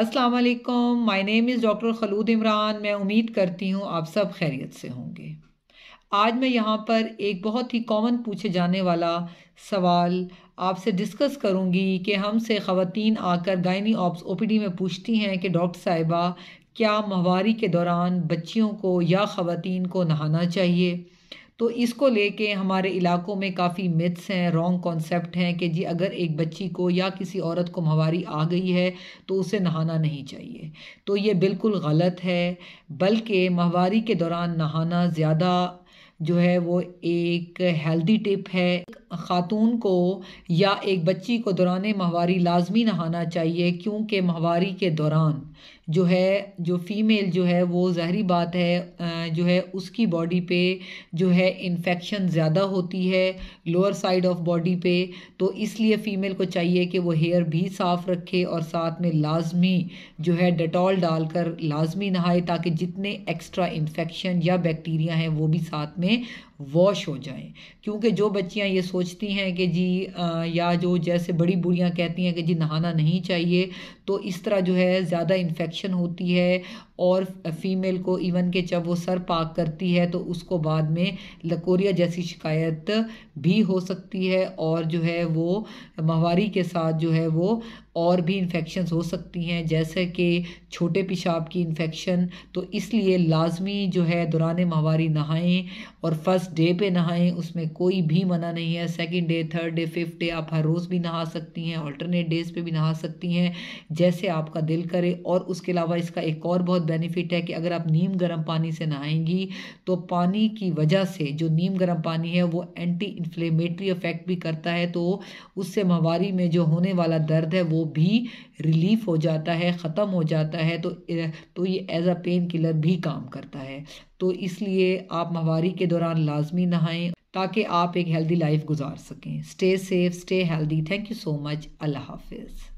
अस्सलाम वालेकुम my name is doctor Khalood Imran मैं उम्मीद करती हूँ आप सब खैरियत से होंगे आज मैं यहाँ पर एक बहुत ही कॉमन पूछे जाने वाला सवाल आपसे डिस्कस करूँगी कि हमसे ख़वातीन आकर गायनी ऑप्स ओपीडी में पूछती हैं कि डॉक्टर साहिबा क्या माहवारी के दौरान बच्चियों को या ख़वातीन को नहाना चाहिए तो इसको लेके हमारे इलाकों में काफ़ी मिथ्स हैं रॉन्ग कॉन्सेप्ट हैं कि जी अगर एक बच्ची को या किसी औरत को महवारी आ गई है तो उसे नहाना नहीं चाहिए तो ये बिल्कुल गलत है बल्कि महवारी के दौरान नहाना ज़्यादा जो है वो एक हेल्दी टिप है ख़ातून को या एक बच्ची को दौरान माहवारी लाजमी नहाना चाहिए क्योंकि माहवारी के दौरान जो है जो फीमेल जो है वो ज़ाहरी बात है जो है उसकी बॉडी पे जो है इन्फेक्शन ज़्यादा होती है लोअर साइड ऑफ बॉडी पे तो इसलिए फ़ीमेल को चाहिए कि वो हेयर भी साफ़ रखे और साथ में लाजमी जो है डेटॉल डालकर लाजमी नहाए ताकि जितने एक्स्ट्रा इन्फेक्शन या बैक्टीरिया हैं वो भी साथ में वॉश हो जाएं क्योंकि जो बच्चियां ये सोचती हैं कि जी आ, या जो जैसे बड़ी बूढ़ियाँ कहती हैं कि जी नहाना नहीं चाहिए तो इस तरह जो है ज़्यादा इन्फेक्शन इन्फेक्शन होती है और फीमेल को इवन के जब वो सर पाक करती है तो उसको बाद में लकोरिया जैसी शिकायत भी हो सकती है और जो है वो माहवारी के साथ जो है वो और भी इन्फेक्शन हो सकती हैं जैसे कि छोटे पेशाब की इन्फेक्शन तो इसलिए लाजमी जो है दौरान माहवारी नहाएं और फर्स्ट डे पे नहाएं उसमें कोई भी मना नहीं है second day third day fifth day आप हर रोज़ भी नहा सकती हैं अल्टरनेट डेज़ पे भी नहा सकती हैं जैसे आपका दिल करे और उसके अलावा इसका एक और बहुत बेनिफिट है कि अगर आप नीम गर्म पानी से नहाएंगी तो पानी की वजह से जो नीम गर्म पानी है वो एंटी इन्फ्लेमेटरी इफेक्ट भी करता है तो उससे माहवारी में जो होने वाला दर्द है वो भी रिलीफ हो जाता है ख़त्म हो जाता है तो तो ये एज अ पेन किलर भी काम करता है तो इसलिए आप माहवारी के दौरान लाजमी नहाएं ताकि आप एक हेल्दी लाइफ गुजार सकें stay safe stay healthy thank you so much अल्लाह हाफिज़